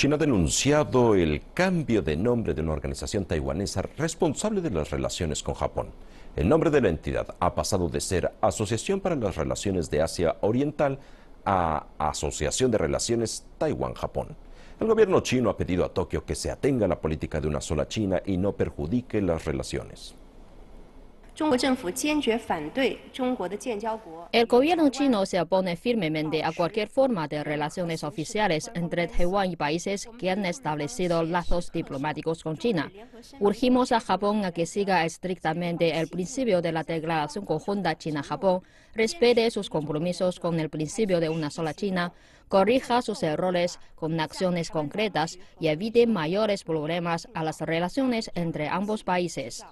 China ha denunciado el cambio de nombre de una organización taiwanesa responsable de las relaciones con Japón. El nombre de la entidad ha pasado de ser Asociación para las Relaciones de Asia Oriental a Asociación de Relaciones Taiwán-Japón. El gobierno chino ha pedido a Tokio que se atenga a la política de una sola China y no perjudique las relaciones. El gobierno chino se opone firmemente a cualquier forma de relaciones oficiales entre Taiwán y países que han establecido lazos diplomáticos con China. Urgimos a Japón a que siga estrictamente el principio de la Declaración Conjunta China-Japón, respete sus compromisos con el principio de una sola China, corrija sus errores con acciones concretas y evite mayores problemas a las relaciones entre ambos países.